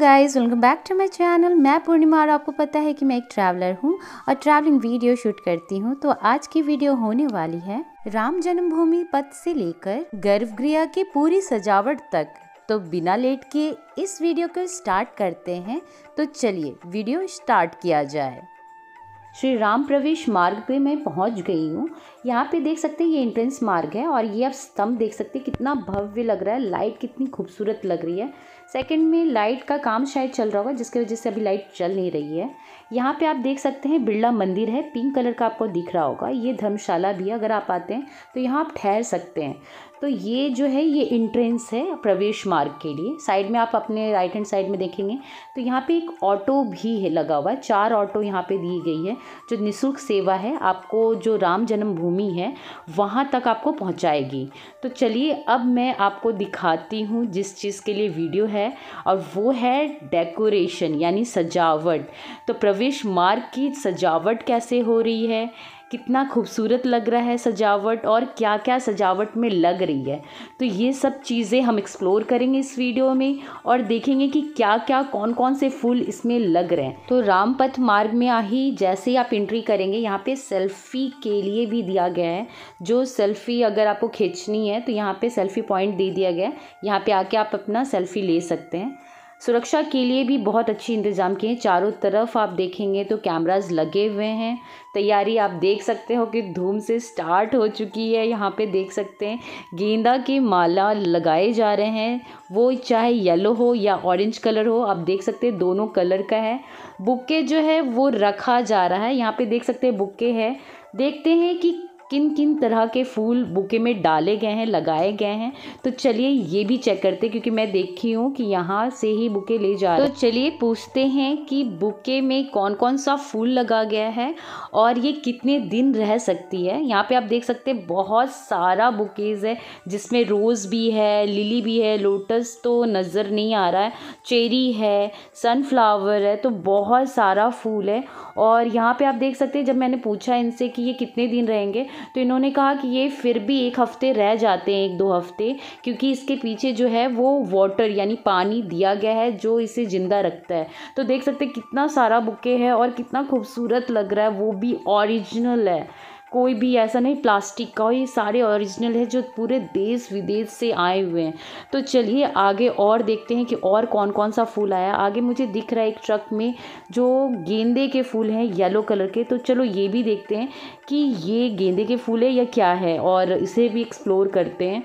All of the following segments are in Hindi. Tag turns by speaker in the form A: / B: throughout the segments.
A: guys welcome back to my channel मैं पूर्णिमा और आपको पता है कि मैं एक ट्रैवलर हूँ और ट्रैवलिंग वीडियो शूट करती हूँ तो आज की वीडियो होने वाली है राम जन्मभूमि पथ से लेकर गर्भगृह की पूरी सजावट तक तो बिना लेट किए इस वीडियो को स्टार्ट करते हैं तो चलिए वीडियो स्टार्ट किया जाए श्री राम प्रवेश मार्ग पे मैं पहुंच गई हूँ यहाँ पे देख सकते हैं ये एंट्रेंस मार्ग है और ये आप स्तंभ देख सकते हैं कितना भव्य लग रहा है लाइट कितनी खूबसूरत लग रही है सेकंड में लाइट का काम शायद चल रहा होगा जिसकी वजह से अभी लाइट चल नहीं रही है यहाँ पे आप देख सकते हैं बिरला मंदिर है पिंक कलर का आपको दिख रहा होगा ये धर्मशाला भी है अगर आप आते हैं तो यहाँ आप ठहर सकते हैं तो ये जो है ये इंट्रेंस है प्रवेश मार्ग के लिए साइड में आप अपने राइट हैंड साइड में देखेंगे तो यहाँ पे एक ऑटो भी है लगा हुआ है चार ऑटो यहाँ पे दी गई है जो निःशुल्क सेवा है आपको जो राम जन्मभूमि है वहाँ तक आपको पहुँचाएगी तो चलिए अब मैं आपको दिखाती हूँ जिस चीज़ के लिए वीडियो है और वो है डेकोरेशन यानी सजावट तो प्रवेश मार्ग की सजावट कैसे हो रही है कितना खूबसूरत लग रहा है सजावट और क्या क्या सजावट में लग रही है तो ये सब चीज़ें हम एक्सप्लोर करेंगे इस वीडियो में और देखेंगे कि क्या क्या कौन कौन से फूल इसमें लग रहे हैं तो रामपथ मार्ग में आ ही जैसे ही आप एंट्री करेंगे यहाँ पे सेल्फ़ी के लिए भी दिया गया है जो सेल्फ़ी अगर आपको खींचनी है तो यहाँ पर सेल्फ़ी पॉइंट दे दिया गया है यहाँ पर आके आप अपना सेल्फ़ी ले सकते हैं सुरक्षा के लिए भी बहुत अच्छी इंतज़ाम किए हैं चारों तरफ आप देखेंगे तो कैमराज लगे हुए हैं तैयारी आप देख सकते हो कि धूम से स्टार्ट हो चुकी है यहाँ पे देख सकते हैं गेंदा के माला लगाए जा रहे हैं वो चाहे येलो हो या ऑरेंज कलर हो आप देख सकते हैं दोनों कलर का है बुके जो है वो रखा जा रहा है यहाँ पर देख सकते हैं बुके है देखते हैं कि किन किन तरह के फूल बुके में डाले गए हैं लगाए गए हैं तो चलिए ये भी चेक करते हैं क्योंकि मैं देखी हूँ कि यहाँ से ही बुके ले जा रहे तो चलिए पूछते हैं कि बुके में कौन कौन सा फूल लगा गया है और ये कितने दिन रह सकती है यहाँ पे आप देख सकते हैं बहुत सारा बुकेज़ है जिसमें रोज़ भी है लिली भी है लोटस तो नज़र नहीं आ रहा है चेरी है सनफ्लावर है तो बहुत सारा फूल है और यहाँ पर आप देख सकते हैं जब मैंने पूछा इनसे कि ये कितने दिन रहेंगे तो इन्होंने कहा कि ये फिर भी एक हफ्ते रह जाते हैं एक दो हफ्ते क्योंकि इसके पीछे जो है वो वाटर यानी पानी दिया गया है जो इसे ज़िंदा रखता है तो देख सकते कितना सारा बुके है और कितना खूबसूरत लग रहा है वो भी ओरिजिनल है कोई भी ऐसा नहीं प्लास्टिक का ये सारे ओरिजिनल है जो पूरे देश विदेश से आए हुए हैं तो चलिए आगे और देखते हैं कि और कौन कौन सा फूल आया आगे मुझे दिख रहा है एक ट्रक में जो गेंदे के फूल हैं येलो कलर के तो चलो ये भी देखते हैं कि ये गेंदे के फूल है या क्या है और इसे भी एक्सप्लोर करते हैं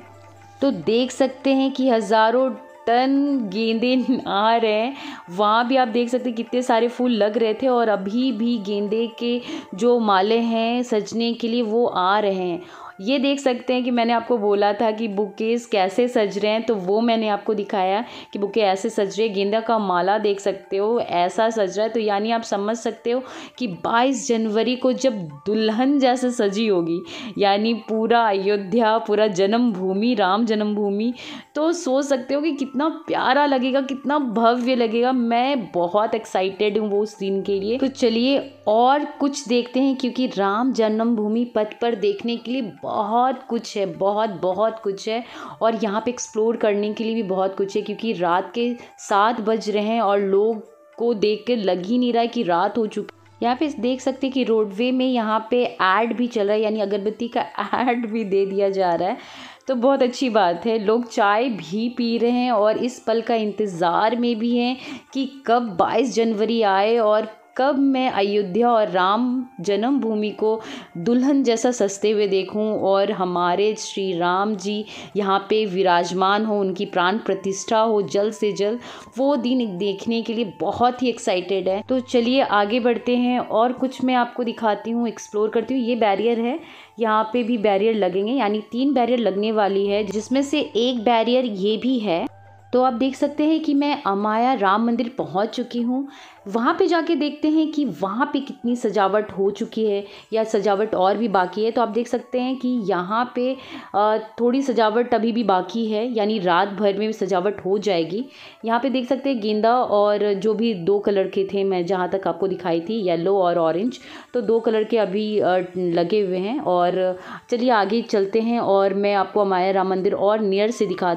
A: तो देख सकते हैं कि हज़ारों टन गेंदे आ रहे हैं वहाँ भी आप देख सकते कितने सारे फूल लग रहे थे और अभी भी गेंदे के जो माले हैं सजने के लिए वो आ रहे हैं ये देख सकते हैं कि मैंने आपको बोला था कि बुकेस कैसे सज रहे हैं तो वो मैंने आपको दिखाया कि बुके ऐसे सज रहे हैं गेंदा का माला देख सकते हो ऐसा सज रहा है तो यानी आप समझ सकते हो कि 22 जनवरी को जब दुल्हन जैसे सजी होगी यानी पूरा अयोध्या पूरा जन्मभूमि राम जन्मभूमि तो सोच सकते हो कि कितना प्यारा लगेगा कितना भव्य लगेगा मैं बहुत एक्साइटेड हूँ वो उस दिन के लिए तो चलिए और कुछ देखते हैं क्योंकि राम जन्मभूमि पथ पर देखने के लिए बहुत कुछ है बहुत बहुत कुछ है और यहाँ पे एक्सप्लोर करने के लिए भी बहुत कुछ है क्योंकि रात के सात बज रहे हैं और लोग को देख के लग ही नहीं रहा है कि रात हो चुकी यहाँ पे देख सकते हैं कि रोडवे में यहाँ पे ऐड भी चल रहा है यानी अगरबत्ती का ऐड भी दे दिया जा रहा है तो बहुत अच्छी बात है लोग चाय भी पी रहे हैं और इस पल का इंतज़ार में भी हैं कि कब 22 जनवरी आए और कब मैं अयोध्या और राम जन्मभूमि को दुल्हन जैसा सस्ते हुए देखूं और हमारे श्री राम जी यहाँ पे विराजमान हो उनकी प्राण प्रतिष्ठा हो जल्द से जल्द वो दिन देखने के लिए बहुत ही एक्साइटेड है तो चलिए आगे बढ़ते हैं और कुछ मैं आपको दिखाती हूँ एक्सप्लोर करती हूँ ये बैरियर है यहाँ पे भी बैरियर लगेंगे यानी तीन बैरियर लगने वाली है जिसमें से एक बैरियर ये भी है तो आप देख सकते हैं कि मैं अमाया राम मंदिर पहुंच चुकी हूं वहां पे जाके देखते हैं कि वहां पे कितनी सजावट हो चुकी है या सजावट और भी बाकी है तो आप देख सकते हैं कि यहाँ पे थोड़ी सजावट अभी भी बाकी है यानी रात भर में भी सजावट हो जाएगी यहाँ पे देख सकते हैं गेंदा और जो भी दो कलर के थे मैं जहाँ तक आपको दिखाई थी येलो और ऑरेंज तो दो कलर के अभी लगे हुए हैं और चलिए आगे चलते हैं और मैं आपको अमाया राम मंदिर और नियर से दिखा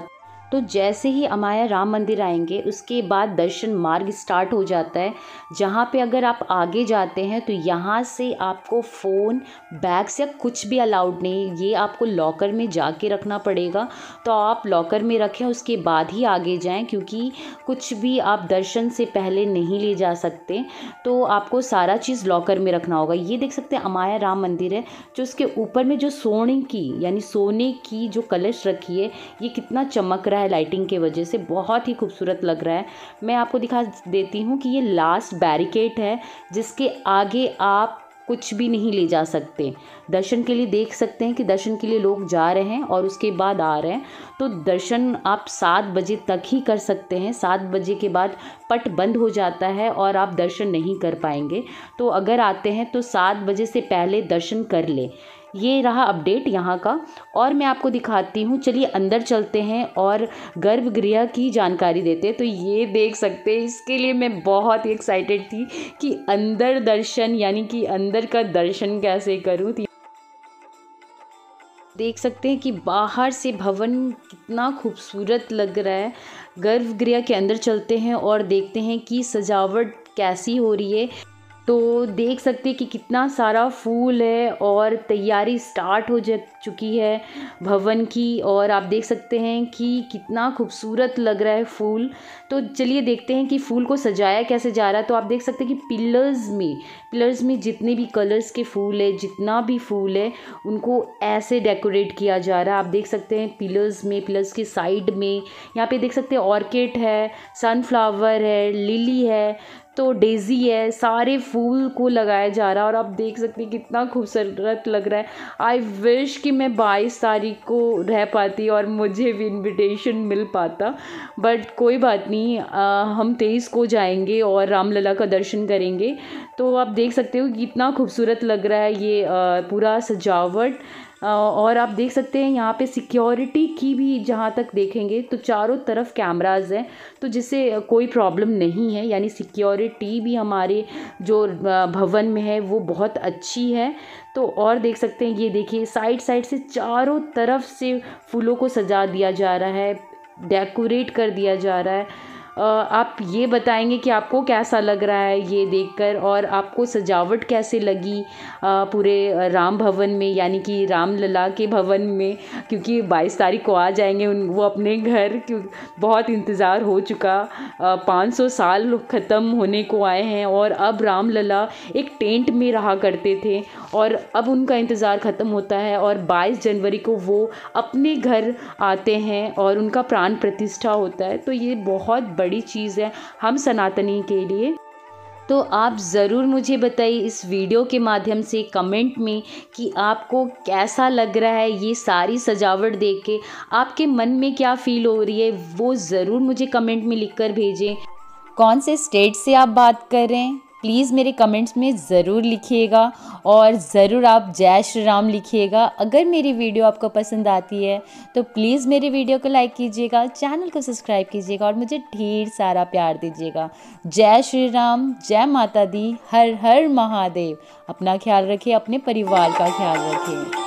A: तो जैसे ही अमाया राम मंदिर आएंगे उसके बाद दर्शन मार्ग स्टार्ट हो जाता है जहाँ पे अगर आप आगे जाते हैं तो यहाँ से आपको फ़ोन बैग्स या कुछ भी अलाउड नहीं ये आपको लॉकर में जाके रखना पड़ेगा तो आप लॉकर में रखें उसके बाद ही आगे जाएं क्योंकि कुछ भी आप दर्शन से पहले नहीं ले जा सकते तो आपको सारा चीज़ लॉकर में रखना होगा ये देख सकते हैं अमाया राम मंदिर है जो उसके ऊपर में जो सोने की यानी सोने की जो कलश रखी है ये कितना चमक रहा रहा है लाइटिंग के वजह से बहुत ही खूबसूरत लग रहा है मैं आपको दिखा देती हूँ कि ये लास्ट बैरिकेड है जिसके आगे आप कुछ भी नहीं ले जा सकते दर्शन के लिए देख सकते हैं कि दर्शन के लिए लोग जा रहे हैं और उसके बाद आ रहे हैं तो दर्शन आप सात बजे तक ही कर सकते हैं सात बजे के बाद पट बंद हो जाता है और आप दर्शन नहीं कर पाएंगे तो अगर आते हैं तो सात बजे से पहले दर्शन कर लें ये रहा अपडेट यहाँ का और मैं आपको दिखाती हूँ चलिए अंदर चलते हैं और गर्भगृह की जानकारी देते हैं तो ये देख सकते हैं इसके लिए मैं बहुत ही एक्साइटेड थी कि अंदर दर्शन यानी कि अंदर का दर्शन कैसे करूँ देख सकते हैं कि बाहर से भवन कितना खूबसूरत लग रहा है गर्भगृह के अंदर चलते हैं और देखते हैं कि सजावट कैसी हो रही है तो देख सकते हैं कि कितना सारा फूल है और तैयारी स्टार्ट हो जा चुकी है भवन की और आप देख सकते हैं कि कितना खूबसूरत लग रहा है फूल तो चलिए देखते हैं कि फूल को सजाया कैसे जा रहा है तो आप देख सकते हैं कि पिलर्स में पिलर्स में जितने भी कलर्स के फूल है जितना भी फूल है उनको ऐसे डेकोरेट किया जा रहा है आप देख सकते हैं पिलर्स में पिलर्स के साइड में यहाँ पर देख सकते हैं ऑर्किड है सनफ्लावर है लिली है तो डेज़ी है सारे फूल को लगाया जा रहा है और आप देख सकते हैं कितना खूबसूरत लग रहा है आई विश कि मैं बाईस तारीख को रह पाती और मुझे भी इनविटेशन मिल पाता बट कोई बात नहीं आ, हम तेईस को जाएंगे और रामलला का दर्शन करेंगे तो आप देख सकते हो कि इतना खूबसूरत लग रहा है ये पूरा सजावट और आप देख सकते हैं यहाँ पे सिक्योरिटी की भी जहाँ तक देखेंगे तो चारों तरफ कैमराज हैं तो जिससे कोई प्रॉब्लम नहीं है यानी सिक्योरिटी भी हमारे जो भवन में है वो बहुत अच्छी है तो और देख सकते हैं ये देखिए साइड साइड से चारों तरफ से फूलों को सजा दिया जा रहा है डेकोरेट कर दिया जा रहा है आप ये बताएंगे कि आपको कैसा लग रहा है ये देखकर और आपको सजावट कैसे लगी पूरे राम भवन में यानी कि राम लला के भवन में क्योंकि बाईस तारीख को आ जाएंगे उन वो अपने घर क्यों बहुत इंतज़ार हो चुका पाँच सौ साल ख़त्म होने को आए हैं और अब राम लला एक टेंट में रहा करते थे और अब उनका इंतज़ार ख़त्म होता है और बाईस जनवरी को वो अपने घर आते हैं और उनका प्राण प्रतिष्ठा होता है तो ये बहुत बड़ी बड़ी चीज़ है हम सनातनी के लिए तो आप ज़रूर मुझे बताइए इस वीडियो के माध्यम से कमेंट में कि आपको कैसा लग रहा है ये सारी सजावट देख के आपके मन में क्या फ़ील हो रही है वो ज़रूर मुझे कमेंट में लिख कर भेजें कौन से स्टेट से आप बात कर रहे हैं प्लीज़ मेरे कमेंट्स में ज़रूर लिखिएगा और ज़रूर आप जय श्री राम लिखिएगा अगर मेरी वीडियो आपको पसंद आती है तो प्लीज़ मेरी वीडियो को लाइक कीजिएगा चैनल को सब्सक्राइब कीजिएगा और मुझे ढेर सारा प्यार दीजिएगा जय श्री राम जय माता दी हर हर महादेव अपना ख्याल रखिए अपने परिवार का ख्याल रखिए